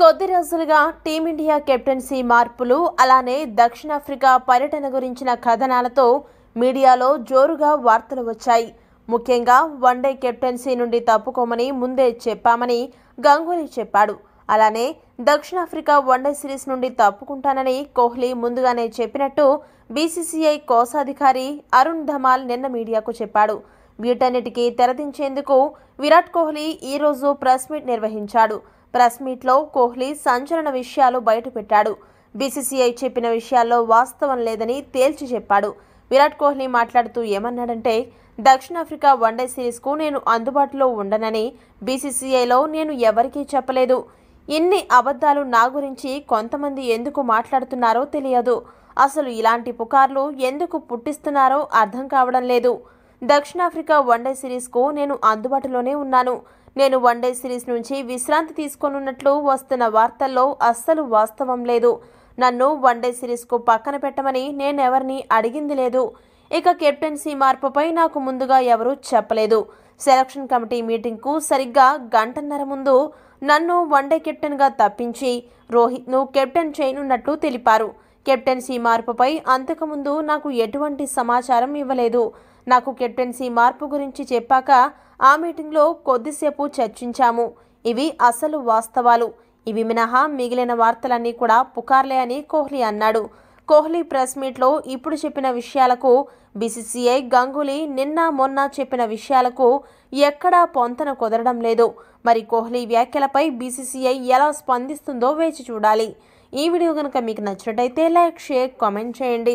కొద్ది రోజులుగా team India captaincy మార్పులు అలానే దక్షిణాఫ్రికా పర్యటన గురించిన కథనాలతో మీడియాలో జోరుగా వార్తలు వచ్చాయి ముఖ్యంగా వన్డే కెప్టెన్సీ నుండి తప్పుకోమని ముందే చెప్పామని గంగూలీ చెప్పాడు అలానే దక్షిణాఫ్రికా వన్డే సిరీస్ నుండి తప్పుకుంటానని కోహ్లీ ముందుగానే చెప్పినట్టు బీసీసీఐ కోశాధికారి అరుణ్ ధమాల్ నిన్న మీడియాకు చెప్పాడు వీటన్నిటికీ తెరదించేందుకు విరాట్ కోహ్లీ ఈరోజు ప్రెస్ మీట్ నిర్వహించాడు ప్రెస్ మీట్లో కోహ్లీ సంచలన విషయాలు బయటపెట్టాడు బీసీసీఐ చెప్పిన విషయాల్లో వాస్తవం లేదని తేల్చి చెప్పాడు విరాట్ కోహ్లీ మాట్లాడుతూ ఏమన్నాడంటే దక్షిణాఫ్రికా వన్డే సిరీస్కు నేను అందుబాటులో ఉండనని బీసీసీఐలో నేను ఎవరికీ చెప్పలేదు ఇన్ని అబద్ధాలు నా గురించి కొంతమంది ఎందుకు మాట్లాడుతున్నారో తెలియదు అసలు ఇలాంటి పుకార్లు ఎందుకు పుట్టిస్తున్నారో అర్థం కావడం లేదు దక్షిణాఫ్రికా వన్డే సిరీస్కు నేను అందుబాటులోనే ఉన్నాను నేను వన్డే సిరీస్ నుంచి విశ్రాంతి తీసుకోనున్నట్లు వస్తున్న వార్తల్లో అస్సలు వాస్తవం లేదు నన్ను వన్డే సిరీస్కు పక్కన పెట్టమని నేనెవరిని అడిగింది లేదు ఇక కెప్టెన్సీ మార్పుపై నాకు ముందుగా ఎవరూ చెప్పలేదు సెలక్షన్ కమిటీ మీటింగ్కు సరిగ్గా గంటన్నర ముందు నన్ను వన్డే కెప్టెన్గా తప్పించి రోహిత్ను కెప్టెన్ చేయనున్నట్లు తెలిపారు కెప్టెన్సీ మార్పుపై అంతకుముందు నాకు ఎటువంటి సమాచారం ఇవ్వలేదు నాకు కెప్టెన్సీ మార్పు గురించి చెప్పాక ఆ మీటింగ్లో కొద్దిసేపు చర్చించాము ఇవి అసలు వాస్తవాలు ఇవి మినహా మిగిలిన వార్తలన్నీ కూడా పుకార్లే అని కోహ్లీ అన్నాడు కోహ్లీ ప్రెస్ మీట్లో ఇప్పుడు చెప్పిన విషయాలకు బీసీసీఐ గంగులీ నిన్న మొన్న చెప్పిన విషయాలకు ఎక్కడా పొంతన కుదరడం లేదు మరి కోహ్లీ వ్యాఖ్యలపై బీసీసీఐ ఎలా స్పందిస్తుందో వేచి చూడాలి ఈ వీడియో కనుక మీకు నచ్చినట్టయితే లైక్ షేర్ కామెంట్ చేయండి